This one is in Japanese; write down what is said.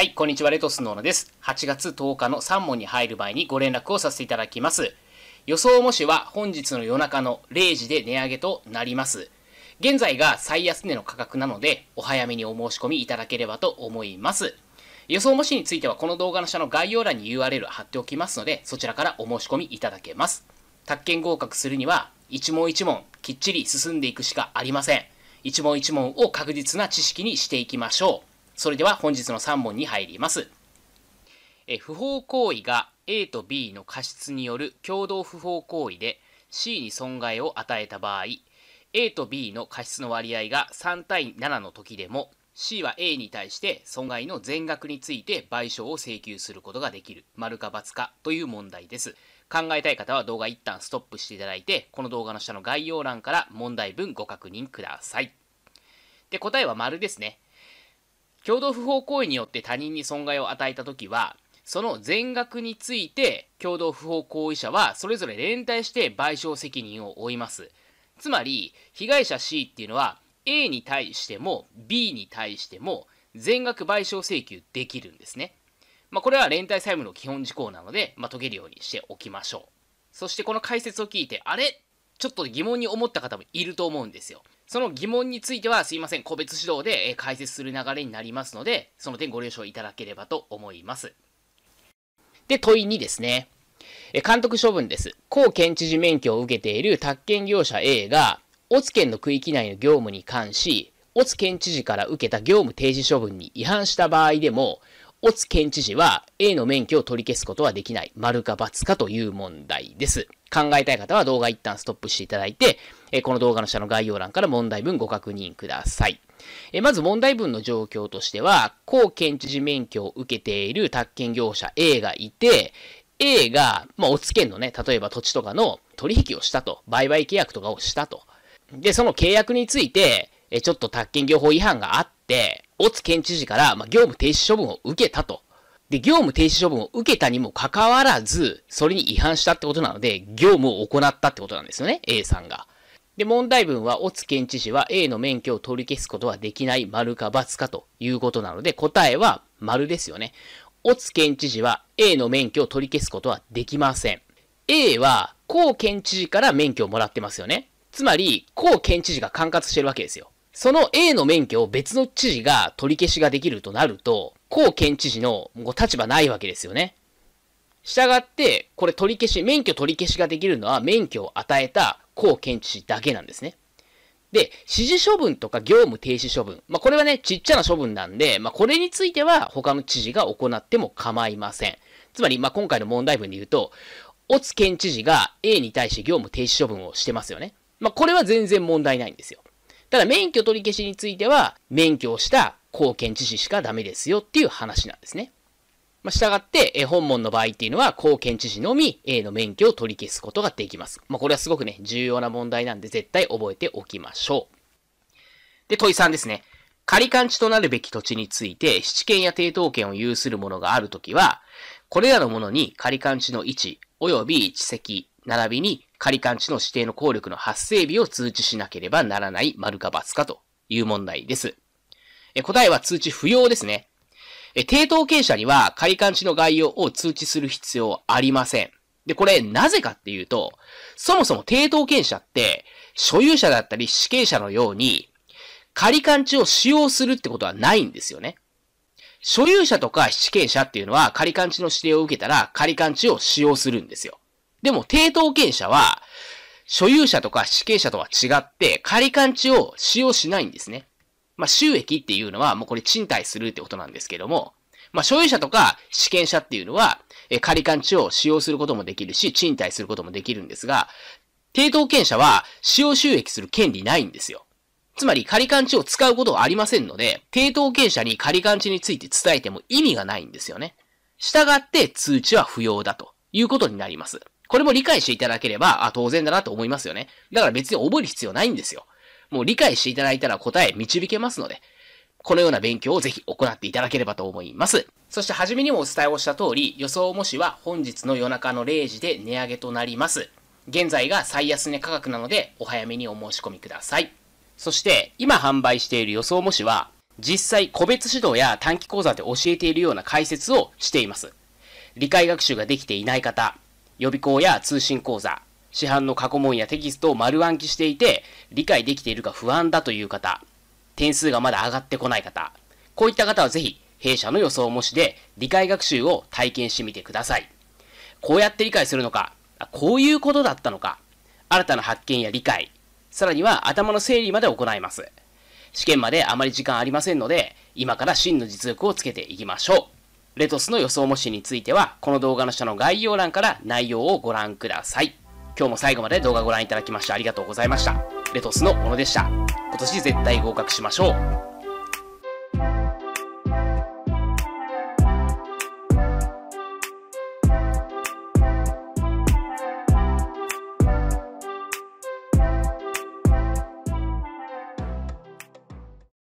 はい、こんにちは、レトスノーノです。8月10日の3問に入る前にご連絡をさせていただきます。予想模試は本日の夜中の0時で値上げとなります。現在が最安値の価格なので、お早めにお申し込みいただければと思います。予想模試についてはこの動画の下の概要欄に URL 貼っておきますので、そちらからお申し込みいただけます。宅建合格するには、一問一問きっちり進んでいくしかありません。一問一問を確実な知識にしていきましょう。それでは本日の3問に入ります。え不法行為が A と B の過失による共同不法行為で C に損害を与えた場合 A と B の過失の割合が3対7の時でも C は A に対して損害の全額について賠償を請求することができる丸か×かという問題です考えたい方は動画一旦ストップしていただいてこの動画の下の概要欄から問題文ご確認くださいで答えは丸ですね共同不法行為によって他人に損害を与えたときは、その全額について共同不法行為者はそれぞれ連帯して賠償責任を負います。つまり、被害者 C っていうのは A に対しても B に対しても全額賠償請求できるんですね。まあ、これは連帯債務の基本事項なので、まあ、解けるようにしておきましょう。そしてこの解説を聞いて、あれちょっと疑問に思った方もいると思うんですよ。その疑問についてはすいません、個別指導で解説する流れになりますので、その点ご了承いただければと思います。で、問い2ですね。監督処分です。高県知事免許を受けている宅建業者 A が、オツ県の区域内の業務に関し、オツ県知事から受けた業務停止処分に違反した場合でも、オツ県知事は A の免許を取り消すことはできない。丸か×かという問題です。考えたい方は動画一旦ストップしていただいて、この動画の下の概要欄から問題文ご確認ください。まず問題文の状況としては、高県知事免許を受けている宅建業者 A がいて、A が、まあ、おつ県のね、例えば土地とかの取引をしたと。売買契約とかをしたと。で、その契約について、ちょっと宅建業法違反があって、大津県知事から、まあ、業務停止処分を受けたと。で、業務停止処分を受けたにもかかわらず、それに違反したってことなので、業務を行ったってことなんですよね、A さんが。で、問題文は、オツ県知事は A の免許を取り消すことはできない、丸か×かということなので、答えは丸ですよね。オツ県知事は A の免許を取り消すことはできません。A は、高県知事から免許をもらってますよね。つまり、高県知事が管轄してるわけですよ。その A の免許を別の知事が取り消しができるとなると、高県知事の立場ないわけですよね。したがって、これ取り消し、免許取り消しができるのは免許を与えた高県知事だけなんですね。で、指示処分とか業務停止処分。まあ、これはね、ちっちゃな処分なんで、まあ、これについては他の知事が行っても構いません。つまり、まあ、今回の問題文で言うと、小津県知事が A に対して業務停止処分をしてますよね。まあ、これは全然問題ないんですよ。ただ免許取り消しについては、免許をした後見知事しかダメですよっていう話なんですね。まあ、従って、え本門の場合っていうのは、後見知事のみ A の免許を取り消すことができます。まあ、これはすごくね、重要な問題なんで絶対覚えておきましょう。で、問い3ですね。仮勘地となるべき土地について、七権や抵当権を有するものがあるときは、これらのものに仮勘地の位置、及び地籍、並びに仮勘地の指定の効力の発生日を通知しなければならない丸か×かという問題です。え答えは通知不要ですね。え低等権者には仮勘地の概要を通知する必要ありません。で、これなぜかっていうと、そもそも低等権者って、所有者だったり死刑者のように、仮勘地を使用するってことはないんですよね。所有者とか死刑者っていうのは仮勘地の指定を受けたら仮勘地を使用するんですよ。でも、抵当権者は、所有者とか死刑者とは違って、仮勘地を使用しないんですね。まあ、収益っていうのは、もうこれ賃貸するってことなんですけども、まあ、所有者とか試験者っていうのは、え仮勘地を使用することもできるし、賃貸することもできるんですが、抵当権者は使用収益する権利ないんですよ。つまり仮勘地を使うことはありませんので、抵当権者に仮勘地について伝えても意味がないんですよね。従って通知は不要だということになります。これも理解していただければ、あ、当然だなと思いますよね。だから別に覚える必要ないんですよ。もう理解していただいたら答え導けますので、このような勉強をぜひ行っていただければと思います。そして初めにもお伝えをした通り、予想模試は本日の夜中の0時で値上げとなります。現在が最安値価格なので、お早めにお申し込みください。そして、今販売している予想模試は、実際個別指導や短期講座で教えているような解説をしています。理解学習ができていない方、予備校や通信講座、市販の過去問やテキストを丸暗記していて、理解できているか不安だという方、点数がまだ上がってこない方、こういった方はぜひ、弊社の予想模試で理解学習を体験してみてください。こうやって理解するのか、こういうことだったのか、新たな発見や理解、さらには頭の整理まで行います。試験まであまり時間ありませんので、今から真の実力をつけていきましょう。レトスの予想模試については、この動画の下の概要欄から内容をご覧ください。今日も最後まで動画ご覧いただきましてありがとうございました。レトスの小野でした。今年絶対合格しましょう。